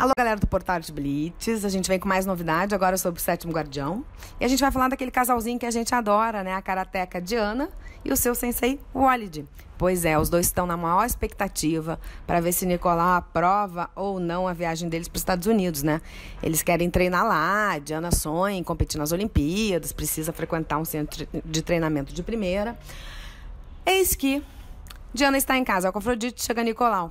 Alô, galera do Portal de Blitz. A gente vem com mais novidade agora sobre o Sétimo Guardião. E a gente vai falar daquele casalzinho que a gente adora, né? A karateca Diana e o seu sensei Walid. Pois é, os dois estão na maior expectativa para ver se Nicolau aprova ou não a viagem deles para os Estados Unidos, né? Eles querem treinar lá, Diana sonha em competir nas Olimpíadas, precisa frequentar um centro de treinamento de primeira. Eis que Diana está em casa, O Afrodite chega Nicolau.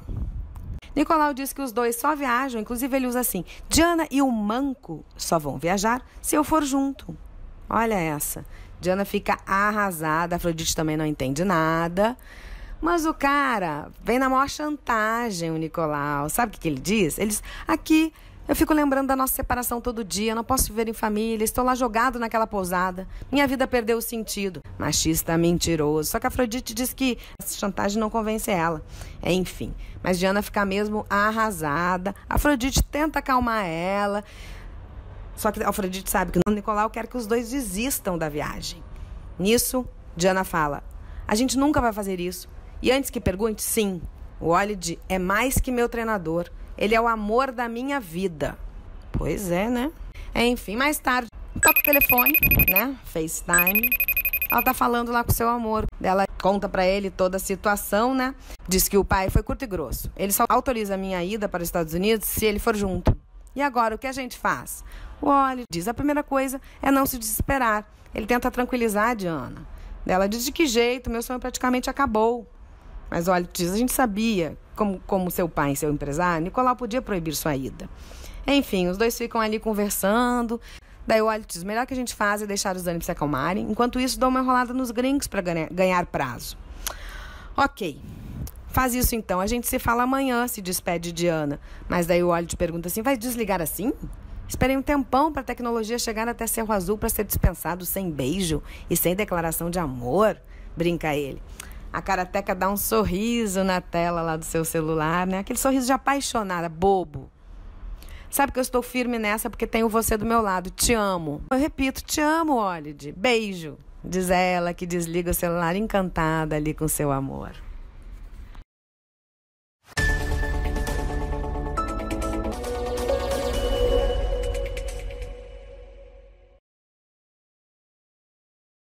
Nicolau diz que os dois só viajam, inclusive ele usa assim: Diana e o Manco só vão viajar se eu for junto. Olha essa. Diana fica arrasada, Afrodite também não entende nada. Mas o cara vem na maior chantagem, o Nicolau. Sabe o que, que ele diz? Ele diz: aqui eu fico lembrando da nossa separação todo dia, não posso viver em família, estou lá jogado naquela pousada. Minha vida perdeu o sentido. Machista mentiroso. Só que a Afrodite diz que essa chantagem não convence ela. É, enfim. Mas Diana fica mesmo arrasada. A Afrodite tenta acalmar ela. Só que a Afrodite sabe que o Nicolau quer que os dois desistam da viagem. Nisso, Diana fala: A gente nunca vai fazer isso. E antes que pergunte, sim, o Olid é mais que meu treinador. Ele é o amor da minha vida. Pois é, né? Enfim, mais tarde, toca o telefone, né? FaceTime. Ela tá falando lá com seu amor. Ela conta para ele toda a situação, né? Diz que o pai foi curto e grosso. Ele só autoriza a minha ida para os Estados Unidos se ele for junto. E agora, o que a gente faz? O Oli diz: a primeira coisa é não se desesperar. Ele tenta tranquilizar a Diana. Ela diz: de que jeito? Meu sonho praticamente acabou. Mas olha, diz: a gente sabia como, como seu pai e seu empresário, Nicolau podia proibir sua ida. Enfim, os dois ficam ali conversando. Daí o Alho diz: melhor que a gente faz é deixar os ânimos se acalmarem. Enquanto isso, dá uma enrolada nos gringos para ganha, ganhar prazo. Ok. Faz isso então. A gente se fala amanhã, se despede de Ana. Mas daí o Alho pergunta assim: vai desligar assim? Esperei um tempão para a tecnologia chegar até Cerro Azul para ser dispensado sem beijo e sem declaração de amor. Brinca ele. A Karateca dá um sorriso na tela lá do seu celular, né? Aquele sorriso de apaixonada, bobo. Sabe que eu estou firme nessa porque tenho você do meu lado. Te amo. Eu repito, te amo, Olide. Beijo. Diz ela que desliga o celular encantada ali com seu amor.